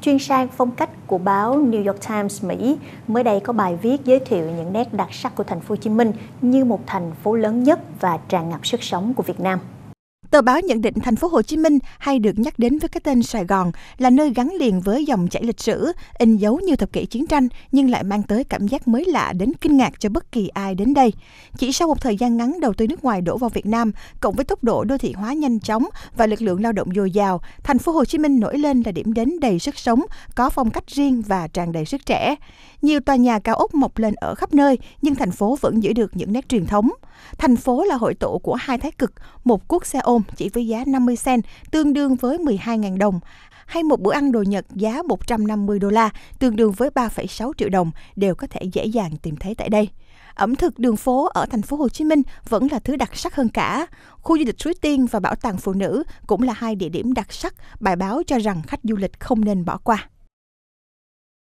chuyên sang phong cách của báo New York Times Mỹ mới đây có bài viết giới thiệu những nét đặc sắc của thành phố Hồ Chí Minh như một thành phố lớn nhất và tràn ngập sức sống của Việt Nam. Tờ báo nhận định thành phố Hồ Chí Minh hay được nhắc đến với cái tên Sài Gòn là nơi gắn liền với dòng chảy lịch sử, in dấu nhiều thập kỷ chiến tranh nhưng lại mang tới cảm giác mới lạ đến kinh ngạc cho bất kỳ ai đến đây. Chỉ sau một thời gian ngắn đầu tư nước ngoài đổ vào Việt Nam, cộng với tốc độ đô thị hóa nhanh chóng và lực lượng lao động dồi dào, thành phố Hồ Chí Minh nổi lên là điểm đến đầy sức sống, có phong cách riêng và tràn đầy sức trẻ. Nhiều tòa nhà cao ốc mọc lên ở khắp nơi nhưng thành phố vẫn giữ được những nét truyền thống. Thành phố là hội tụ của hai thái cực, một cuốc xe ôm chỉ với giá 50 sen, tương đương với 12.000 đồng, hay một bữa ăn đồ Nhật giá 150 đô la, tương đương với 3,6 triệu đồng đều có thể dễ dàng tìm thấy tại đây. Ẩm thực đường phố ở thành phố Hồ Chí Minh vẫn là thứ đặc sắc hơn cả. Khu du lịch Suối Tiên và Bảo tàng Phụ nữ cũng là hai địa điểm đặc sắc, bài báo cho rằng khách du lịch không nên bỏ qua.